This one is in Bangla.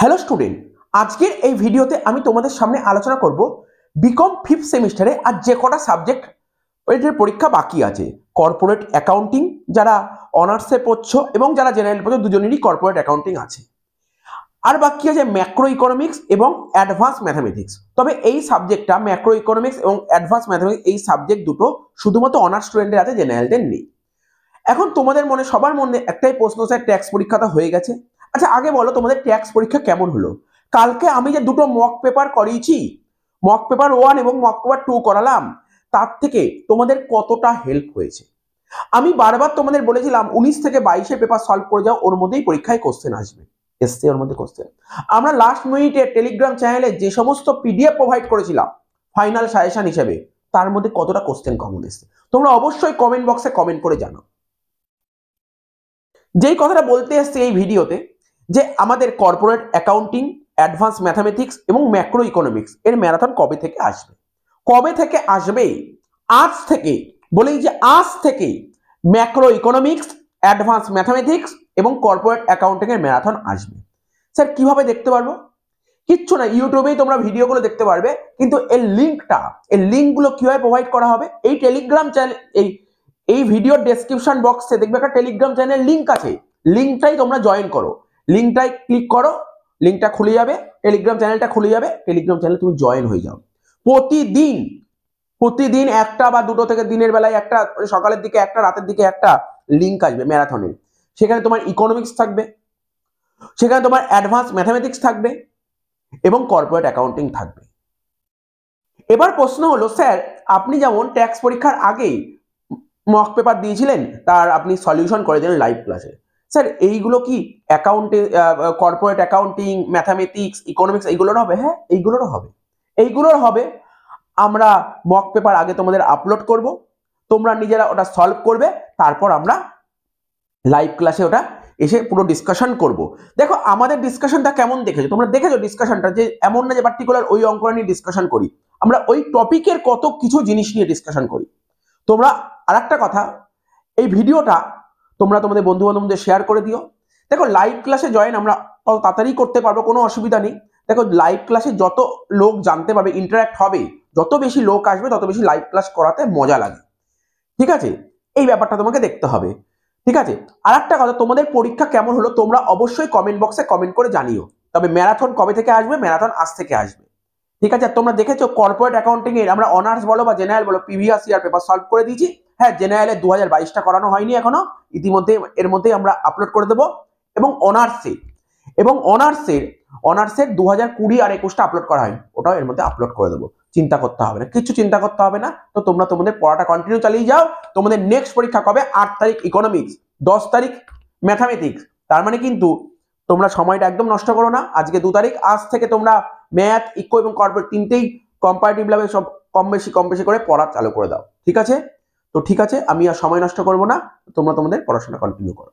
হ্যালো স্টুডেন্ট আজকের এই ভিডিওতে আমি তোমাদের সামনে আলোচনা করব বিকম ফিফথ সেমিস্টারে আর যে কটা সাবজেক্ট ওইটার পরীক্ষা বাকি আছে কর্পোরেট অ্যাকাউন্টিং যারা অনার্সে পড়ছ এবং যারা জেনারেল পড়ছ দুজনেরই কর্পোরেট অ্যাকাউন্টিং আছে আর বাকি আছে ম্যাক্রো ইকোনমিক্স এবং অ্যাডভান্স ম্যাথামেটিক্স তবে এই সাবজেক্টটা ম্যাক্রো ইকোনমিক্স এবং অ্যাডভান্স ম্যাথামেটিক্স এই সাবজেক্ট দুটো শুধুমাত্র অনার্স স্টুডেন্টের আছে জেনারেলদের নেই এখন তোমাদের মনে সবার মনে একটাই প্রশ্ন স্যার ট্যাক্স পরীক্ষাটা হয়ে গেছে আচ্ছা আগে বলো তোমাদের ট্যাক্স পরীক্ষা কেমন হলো কালকে আমি যে দুটো মক পেপার করিয়েছি মক পেপার ওয়ান এবং মক পেপার টু করালাম তার থেকে তোমাদের কতটা হেল্প হয়েছে আমি বারবার তোমাদের বলেছিলাম উনিশ থেকে বাইশে পেপার সলভ করে যাও ওর মধ্যেই পরীক্ষায় কোশ্চেন আসবে এসছে ওর মধ্যে কোশ্চেন আমরা লাস্ট মিনিটে টেলিগ্রাম চ্যানেলে যে সমস্ত পিডিএফ প্রোভাইড করেছিলাম ফাইনাল সাজেশন হিসেবে তার মধ্যে কতটা কোশ্চেন কমন এসছে তোমরা অবশ্যই কমেন্ট বক্সে কমেন্ট করে জানাও যেই কথাটা বলতে এসছে এই ভিডিওতে যে আমাদের কর্পোরেট অ্যাকাউন্টিং অ্যাডভান্স ম্যাথামেটিক্স এবং ম্যাক্রো ইকোনমিক্স এর ম্যারাথন কবে থেকে আসবে কবে থেকে আসবে আজ থেকে বলেই যে আজ থেকে ম্যাক্রো ইকোনমিক্স অ্যাডভান্স ম্যাথামেটিক্স এবং কর্পোরেট অ্যাকাউন্টিংয়ের ম্যারাথন আসবে স্যার কিভাবে দেখতে পারবো কিচ্ছু না ইউটিউবেই তোমরা ভিডিওগুলো দেখতে পারবে কিন্তু এর লিঙ্কটা এর লিঙ্কগুলো কীভাবে প্রোভাইড করা হবে এই টেলিগ্রাম চ্যানেল এই এই ভিডিওর ডেসক্রিপশন বক্সে দেখবে একটা টেলিগ্রাম চ্যানেল লিঙ্ক আছে লিঙ্কটাই তোমরা জয়েন করো লিঙ্কটায় ক্লিক করো লিঙ্কটা খুলে যাবে টেলিগ্রাম চ্যানেলটা খুলে যাবে টেলিগ্রাম চ্যানেল তুমি জয়েন হয়ে যাও প্রতিদিন প্রতিদিন একটা বা দুটো থেকে দিনের বেলায় একটা মানে সকালের দিকে একটা রাতের দিকে একটা লিঙ্ক আসবে ম্যারাথনের সেখানে তোমার ইকোনমিক্স থাকবে সেখানে তোমার অ্যাডভান্স ম্যাথামেটিক্স থাকবে এবং কর্পোরেট অ্যাকাউন্টিং থাকবে এবার প্রশ্ন হলো স্যার আপনি যেমন ট্যাক্স পরীক্ষার আগেই মক পেপার দিয়েছিলেন তার আপনি সলিউশন করে দিলেন লাইভ ক্লাসে স্যার এইগুলো কি অ্যাকাউন্টে কর্পোরেট অ্যাকাউন্টিং ম্যাথামেটিক্স ইকোনমিক্স এইগুলোর হবে হ্যাঁ এইগুলোরও হবে এইগুলোর হবে আমরা মক পেপার আগে তোমাদের আপলোড করব তোমরা নিজেরা ওটা সলভ করবে তারপর আমরা লাইভ ক্লাসে ওটা এসে পুরো ডিসকাশন করব দেখো আমাদের ডিসকাশনটা কেমন দেখেছো তোমরা দেখেছো ডিসকাশনটা যে এমন না যে পার্টিকুলার ওই অঙ্ক নিয়ে ডিসকাশন করি আমরা ওই টপিকের কত কিছু জিনিস নিয়ে ডিসকাশন করি তোমরা আর কথা এই ভিডিওটা তোমরা তোমাদের বন্ধু বান্ধবদের শেয়ার করে দিও দেখো লাইভ ক্লাসে জয়েন আমরা তাড়াতাড়ি করতে পারবো কোনো অসুবিধা নেই দেখো লাইভ ক্লাসে যত লোক জানতে পারবে ইন্টারাক্ট হবে যত বেশি লোক আসবে তত বেশি লাইভ ক্লাস করাতে মজা লাগে ঠিক আছে এই ব্যাপারটা তোমাকে দেখতে হবে ঠিক আছে আর একটা কথা তোমাদের পরীক্ষা কেমন হলো তোমরা অবশ্যই কমেন্ট বক্সে কমেন্ট করে জানিও তবে ম্যারাথন কবে থেকে আসবে ম্যারাথন আজ থেকে আসবে ঠিক আছে আর তোমরা দেখেছো কর্পোরেট অ্যাকাউন্টিং এর আমরা অনার্স বলো বা জেনারেল বলো পিভিআসি আর পেপার সলভ করে দিয়েছি হ্যাঁ জেনারেলের দু হাজার বাইশটা করানো হয়নি এখনো ইতিমধ্যে এর মধ্যেই আমরা আপলোড করে দেবো এবং অনার্সে এবং অনার্সের অনার্সের দু হাজার কুড়ি আর একুশটা আপলোড করা হয় ওটাও এর মধ্যে আপলোড করে দেবো চিন্তা করতে হবে না কিছু চিন্তা করতে হবে না তো তোমরা তোমাদের পড়াটা কন্টিনিউ চালিয়ে যাও তোমাদের নেক্সট পরীক্ষা কবে আট তারিখ ইকোনমিক্স দশ তারিখ ম্যাথামেটিক্স তার মানে কিন্তু তোমরা সময়টা একদম নষ্ট করো না আজকে দু তারিখ আজ থেকে তোমরা ম্যাথ ইকো এবং কর্পোরেট তিনটেই কম্পারেটিভ লেভেল সব কম বেশি কম বেশি করে পড়া চালু করে দাও ঠিক আছে তো ঠিক আছে আমি আর সময় নষ্ট করবো না তোমরা তোমাদের পড়াশোনা কন্টিনিউ করো